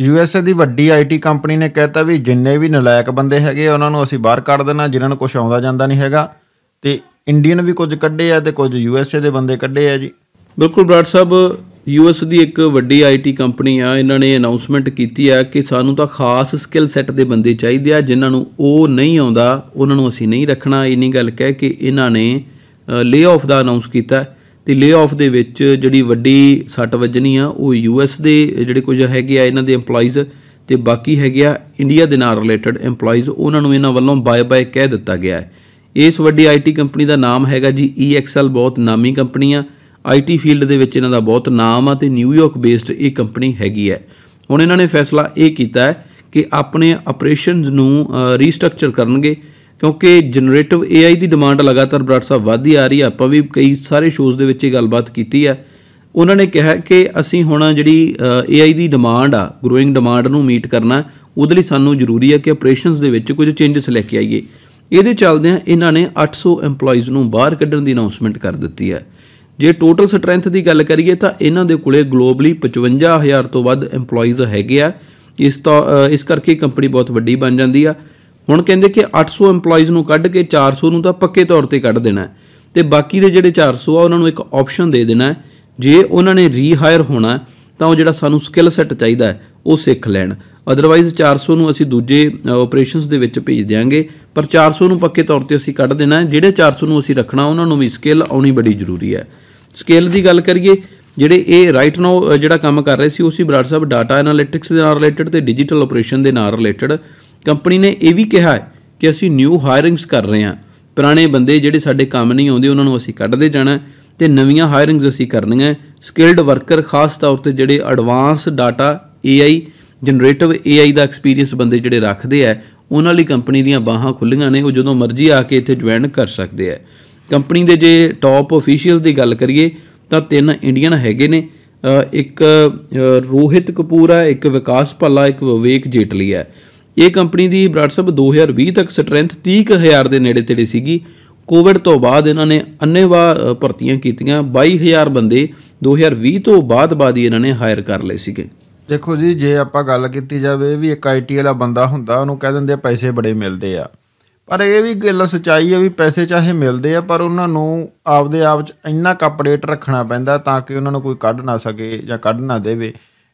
USA ਦੀ ਵੱਡੀ IT company ਨੇ ਕਹਿਤਾ ਵੀ ਜਿੰਨੇ ਵੀ ਨਲਾਇਕ ਬੰਦੇ ਹੈਗੇ ਉਹਨਾਂ ਨੂੰ ਅਸੀਂ ਬਾਹਰ ਕੱਢ ਦੇਣਾ ਜਿਨ੍ਹਾਂ ਨੂੰ ਕੁਝ ਆਉਂਦਾ ਜਾਂਦਾ ਨਹੀਂ ਹੈਗਾ ਤੇ ਇੰਡੀਅਨ ਵੀ ਕੁਝ ਕੱਢੇ ਆ ਤੇ ਕੁਝ ਯੂਐਸਏ ਦੇ ਬੰਦੇ ਕੱਢੇ ਆ ਜੀ ਬਿਲਕੁਲ ਬਰਾੜ ਸਾਹਿਬ ਯੂਐਸ ਦੀ ਇੱਕ ਵੱਡੀ ਆਈਟੀ ਕੰਪਨੀ ਆ ਇਹਨਾਂ ਨੇ ਅਨਾਉਂਸਮੈਂਟ ਕੀਤੀ ਆ ਕਿ ਸਾਨੂੰ ਤਾਂ ਖਾਸ ਸਕਿੱਲ ਸੈੱਟ ਦੇ ਬੰਦੇ ਚਾਹੀਦੇ ਆ ਜਿਨ੍ਹਾਂ ਨੂੰ ਉਹ ਨਹੀਂ ਆਉਂਦਾ ਉਹਨਾਂ ਨੂੰ ਅਸੀਂ ਨਹੀਂ ਰੱਖਣਾ ਇਹ ਨਹੀਂ ਗੱਲ ਕਹਿ ਕਿ ਇਹਨਾਂ ਨੇ ਲੇਆਫ ਆਫ ਦਾ ਅਨਾਉਂਸ ਕੀਤਾ ਹੈ ਤੇ ਲੇ-ਆਫ ਦੇ ਵਿੱਚ ਜਿਹੜੀ ਵੱਡੀ ਸੱਟ ਵੱਜਣੀ ਆ ਉਹ ਯੂਐਸ ਦੇ ਜਿਹੜੇ ਕੁਝ ਹੈਗੇ ਆ ਇਹਨਾਂ ਦੇ EMPLOYEES ਤੇ ਬਾਕੀ ਹੈਗੇ ਆ ਇੰਡੀਆ ਦੇ ਨਾਲ ਰਿਲੇਟਡ EMPLOYEES ਉਹਨਾਂ ਨੂੰ ਇਹਨਾਂ ਵੱਲੋਂ ਬਾਏ-ਬਾਏ ਕਹਿ ਦਿੱਤਾ ਗਿਆ ਹੈ ਇਸ ਵੱਡੀ ਆਈਟੀ ਕੰਪਨੀ ਦਾ ਨਾਮ ਹੈਗਾ ਜੀ EXL ਬਹੁਤ ਨਾਮੀ ਕੰਪਨੀ ਆ ਆਈਟੀ ਫੀਲਡ ਦੇ ਵਿੱਚ ਇਹਨਾਂ ਦਾ ਬਹੁਤ ਨਾਮ ਆ ਤੇ ਨਿਊਯਾਰਕ ਬੇਸਡ ਇਹ ਕੰਪਨੀ ਹੈਗੀ ਹੈ ਹੁਣ ਇਹਨਾਂ ਨੇ ਫੈਸਲਾ ਇਹ ਕੀਤਾ ਹੈ ਕਿ ਆਪਣੇ ਆਪਰੇਸ਼ਨਸ ਨੂੰ ਰੀਸਟਰਕਚਰ ਕਰਨਗੇ ਕਿਉਂਕਿ ਜਨਰੇਟਿਵ AI ਦੀ ਡਿਮਾਂਡ ਲਗਾਤਾਰ ਬਰਾੜ ਸਾਹਿਬ ਵਧਦੀ ਆ ਰਹੀ ਆ ਆਪਾਂ ਵੀ ਕਈ ਸਾਰੇ ਸ਼ੋਜ਼ ਦੇ ਵਿੱਚ ਇਹ ਗੱਲਬਾਤ ਕੀਤੀ ਆ ਉਹਨਾਂ ਨੇ ਕਿਹਾ ਕਿ ਅਸੀਂ ਹੁਣ ਜਿਹੜੀ AI ਦੀ ਡਿਮਾਂਡ ਆ ਗਰੋਇੰਗ ਡਿਮਾਂਡ ਨੂੰ ਮੀਟ ਕਰਨਾ ਉਹਦੇ ਲਈ ਸਾਨੂੰ ਜ਼ਰੂਰੀ ਆ ਕਿ ਆਪਰੇਸ਼ਨਸ ਦੇ ਵਿੱਚ ਕੁਝ ਚੇਂਜਸ ਲੈ ਕੇ ਆਈਏ ਇਹਦੇ ਚੱਲਦਿਆਂ ਇਹਨਾਂ ਨੇ 800 EMPLOYEES ਨੂੰ ਬਾਹਰ ਕੱਢਣ ਦੀ ਅਨਾਉਂਸਮੈਂਟ ਕਰ ਦਿੱਤੀ ਹੈ ਜੇ ਟੋਟਲ ਸਟਰੈਂਥ ਦੀ ਗੱਲ ਕਰੀਏ ਤਾਂ ਇਹਨਾਂ ਦੇ ਕੋਲੇ ਗਲੋਬਲੀ 55000 ਤੋਂ ਵੱਧ EMPLOYEES ਹੈਗੇ ਆ ਇਸ ਤੋਂ ਇਸ ਕਰਕੇ ਕੰਪਨੀ ਬਹੁਤ ਵੱਡੀ ਬਣ ਜਾਂਦੀ ਆ ਹੁਣ ਕਹਿੰਦੇ ਕਿ 800 EMPLOYEES ਨੂੰ ਕੱਢ ਕੇ 400 ਨੂੰ ਤਾਂ ਪੱਕੇ ਤੌਰ ਤੇ ਕੱਢ ਦੇਣਾ ਤੇ ਬਾਕੀ ਦੇ ਜਿਹੜੇ 400 ਆ ਉਹਨਾਂ ਨੂੰ ਇੱਕ ਆਪਸ਼ਨ ਦੇ ਦੇਣਾ ਜੇ ਉਹਨਾਂ ਨੇ ਰੀਹਾਇਰ ਹੋਣਾ ਤਾਂ ਉਹ ਜਿਹੜਾ ਸਾਨੂੰ ਸਕਿੱਲ ਸੈੱਟ ਚਾਹੀਦਾ ਹੈ ਉਹ ਸਿੱਖ ਲੈਣ ਅਦਰਵਾਈਜ਼ 400 ਨੂੰ ਅਸੀਂ ਦੂਜੇ ਆਪਰੇਸ਼ਨਸ ਦੇ ਵਿੱਚ ਭੇਜ ਦੇਾਂਗੇ ਪਰ 400 ਨੂੰ ਪੱਕੇ ਤੌਰ ਤੇ ਅਸੀਂ ਕੱਢ ਦੇਣਾ ਜਿਹੜੇ 400 ਨੂੰ ਅਸੀਂ ਰੱਖਣਾ ਉਹਨਾਂ ਨੂੰ ਵੀ ਸਕਿੱਲ ਆਉਣੀ ਬੜੀ ਜ਼ਰੂਰੀ ਹੈ ਸਕਿੱਲ ਦੀ ਗੱਲ ਕਰੀਏ ਜਿਹੜੇ ਇਹ ਰਾਈਟ ਨਾਓ ਜਿਹੜਾ ਕੰਮ ਕਰ ਰਹੇ ਸੀ ਉਸੇ ਬਰਾੜ ਸਾਹਿਬ ਡਾਟਾ ਐਨਾਲਿਟਿਕਸ ਦੇ ਨਾਲ ਰਿਲੇਟਡ ਤੇ ਡਿਜੀਟਲ ਆਪਰੇਸ਼ਨ ਦੇ ਨਾਲ ਰਿਲੇਟਡ ਕੰਪਨੀ ਨੇ ਇਹ ਵੀ ਕਿਹਾ ਹੈ ਕਿ ਅਸੀਂ ਨਿਊ ਹਾਇਰਿੰਗਸ ਕਰ ਰਹੇ ਹਾਂ ਪੁਰਾਣੇ ਬੰਦੇ ਜਿਹੜੇ ਸਾਡੇ ਕੰਮ ਨਹੀਂ ਆਉਂਦੇ ਉਹਨਾਂ ਨੂੰ ਅਸੀਂ ਕੱਢਦੇ ਜਾਣਾ ਤੇ ਨਵੀਆਂ ਹਾਇਰਿੰਗਸ ਅਸੀਂ ਕਰਨੀਆਂ ਸਕਿਲਡ ਵਰਕਰ ਖਾਸ ਤੌਰ ਤੇ ਜਿਹੜੇ advance data AI generative AI ਦਾ ਐਕਸਪੀਰੀਅੰਸ ਬੰਦੇ ਜਿਹੜੇ ਰੱਖਦੇ ਆ ਉਹਨਾਂ ਲਈ ਕੰਪਨੀ ਦੀਆਂ ਬਾਹਾਂ ਖੁੱਲੀਆਂ ਨੇ ਉਹ ਜਦੋਂ ਮਰਜ਼ੀ ਆ ਕੇ ਇੱਥੇ ਜੁਆਇਨ ਕਰ ਸਕਦੇ ਆ ਕੰਪਨੀ ਦੇ ਜੇ ਟਾਪ ਅਫੀਸ਼ੀਅਲਸ ਦੀ ਗੱਲ ਕਰੀਏ ਤਾਂ ਤਿੰਨ ਇੰਡੀਅਨ ਹੈਗੇ ਨੇ ਇੱਕ ਰੋਹਿਤ ਕਪੂਰ ਆ ਇੱਕ ਵਿਕਾਸ ਭੱਲਾ ਇੱਕ ਵਿਵੇਕ ਜੇਟਲੀ ਆ ਇਹ ਕੰਪਨੀ ਦੀ ਬ੍ਰਾਡਸਬ 2020 ਤੱਕ ਸਟਰੈਂਥ 30000 ਦੇ ਨੇੜੇ ਤੇੜੇ ਸੀਗੀ ਕੋਵਿਡ ਤੋਂ ਬਾਅਦ ਇਹਨਾਂ ਨੇ ਅੰਨੇਵਾ ਭਰਤੀਆਂ ਕੀਤੀਆਂ 22000 ਬੰਦੇ 2020 ਤੋਂ ਬਾਅਦ ਬਾਅਦ ਹੀ ਇਹਨਾਂ ਨੇ ਹਾਇਰ ਕਰ ਲਏ ਸੀਗੇ ਦੇਖੋ ਜੀ ਜੇ ਆਪਾਂ ਗੱਲ ਕੀਤੀ ਜਾਵੇ ਵੀ ਇੱਕ ਆਈਟੀ ਵਾਲਾ ਬੰਦਾ ਹੁੰਦਾ ਉਹਨੂੰ ਕਹਿ ਦਿੰਦੇ ਆ ਪੈਸੇ ਬੜੇ ਮਿਲਦੇ ਆ ਪਰ ਇਹ ਵੀ ਗੱਲ ਸਚਾਈ ਹੈ ਵੀ ਪੈਸੇ ਚਾਹੇ ਮਿਲਦੇ ਆ ਪਰ ਉਹਨਾਂ ਨੂੰ ਆਪਦੇ ਆਪ 'ਚ ਇੰਨਾ ਕਪੜੇਟ ਰੱਖਣਾ ਪੈਂਦਾ ਤਾਂ ਕਿ ਉਹਨਾਂ ਨੂੰ ਕੋਈ ਕੱਢ ਨਾ ਸਕੇ ਜਾਂ ਕੱਢ ਨਾ ਦੇਵੇ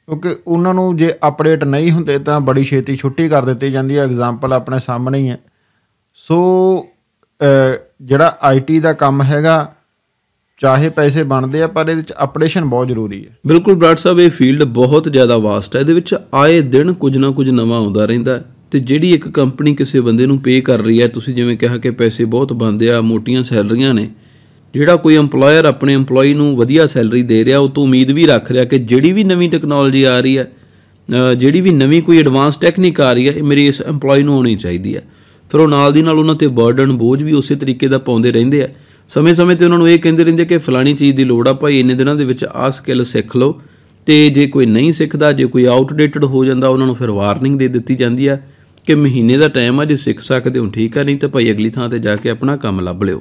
ਕਿਉਂਕਿ ਉਹਨਾਂ ਨੂੰ ਜੇ ਅਪਡੇਟ ਨਹੀਂ ਹੁੰਦੇ ਤਾਂ ਬੜੀ ਛੇਤੀ ਛੁੱਟੀ ਕਰ ਦਿੱਤੀ ਜਾਂਦੀ ਹੈ ਐਗਜ਼ਾਮਪਲ ਆਪਣੇ ਸਾਹਮਣੇ ਹੀ ਹੈ ਸੋ ਜਿਹੜਾ ਆਈਟੀ ਦਾ ਕੰਮ ਹੈਗਾ ਚਾਹੇ ਪੈਸੇ ਬਣਦੇ ਆ ਪਰ ਇਹਦੇ ਵਿੱਚ ਅਪਡੇਸ਼ਨ ਬਹੁਤ ਜ਼ਰੂਰੀ ਹੈ ਬਿਲਕੁਲ ਬ੍ਰਾਟ ਸਾਹਿਬ ਇਹ ਫੀਲਡ ਬਹੁਤ ਜ਼ਿਆਦਾ ਵਾਸਟ ਹੈ ਇਹਦੇ ਵਿੱਚ ਆਏ ਦਿਨ ਕੁਝ ਨਾ ਕੁਝ ਨਵਾਂ ਆਉਂਦਾ ਰਹਿੰਦਾ ਤੇ ਜਿਹੜੀ ਇੱਕ ਕੰਪਨੀ ਕਿਸੇ ਬੰਦੇ ਨੂੰ ਪੇ ਕਰ ਰਹੀ ਹੈ ਤੁਸੀਂ ਜਿਵੇਂ ਕਿਹਾ ਕਿ ਪੈਸੇ ਬਹੁਤ ਬੰਦੇ ਆ ਮੋਟੀਆਂ ਸੈਲਰੀਆਂ ਨੇ ਜਿਹੜਾ ਕੋਈ ਏਮਪਲੋਇਰ ਆਪਣੇ ਏਮਪਲੋਈ ਨੂੰ ਵਧੀਆ ਸੈਲਰੀ ਦੇ ਰਿਹਾ ਉਹ ਤੋਂ ਉਮੀਦ ਵੀ ਰੱਖ ਰਿਹਾ ਕਿ ਜਿਹੜੀ ਵੀ ਨਵੀਂ ਟੈਕਨੋਲੋਜੀ ਆ ਰਹੀ ਹੈ ਜਿਹੜੀ ਵੀ ਨਵੀਂ ਕੋਈ ਐਡਵਾਂਸ ਟੈਕਨੀਕ ਆ ਰਹੀ ਹੈ ਇਹ ਮੇਰੇ ਇਸ ਏਮਪਲੋਈ ਨੂੰ ਹੋਣੀ ਚਾਹੀਦੀ ਹੈ ਫਿਰ ਉਹ ਨਾਲ ਦੀ ਨਾਲ ਉਹਨਾਂ ਤੇ ਬਰਡਨ ਬੋਝ ਵੀ ਉਸੇ ਤਰੀਕੇ ਦਾ ਪਾਉਂਦੇ ਰਹਿੰਦੇ ਆ ਸਮੇਂ-ਸਮੇਂ ਤੇ ਉਹਨਾਂ ਨੂੰ ਇਹ ਕਹਿੰਦੇ ਰਹਿੰਦੇ ਕਿ ਫਲਾਣੀ ਚੀਜ਼ ਦੀ ਲੋੜ ਆ ਭਾਈ ਇੰਨੇ ਦਿਨਾਂ ਦੇ ਵਿੱਚ ਆ ਸਕਿੱਲ ਸਿੱਖ ਲਓ ਤੇ ਜੇ ਕੋਈ ਨਹੀਂ ਸਿੱਖਦਾ ਜੇ ਕੋਈ ਆਊਟਡੇਟਡ ਹੋ ਜਾਂਦਾ ਉਹਨਾਂ ਨੂੰ ਫਿਰ ਵਾਰਨਿੰਗ ਦੇ ਦਿੱਤੀ ਜਾਂਦੀ ਆ ਕਿ ਮਹੀਨੇ ਦਾ ਟਾਈਮ ਆ ਜੇ ਸਿੱਖ ਸਕਦੇ ਹੋ ਠੀਕ ਆ ਨਹੀਂ ਤਾਂ ਭਾਈ ਅਗਲੀ ਥਾਂ ਤੇ ਜਾ ਕੇ ਆਪਣਾ ਕੰਮ ਲੱਭ ਲਿਓ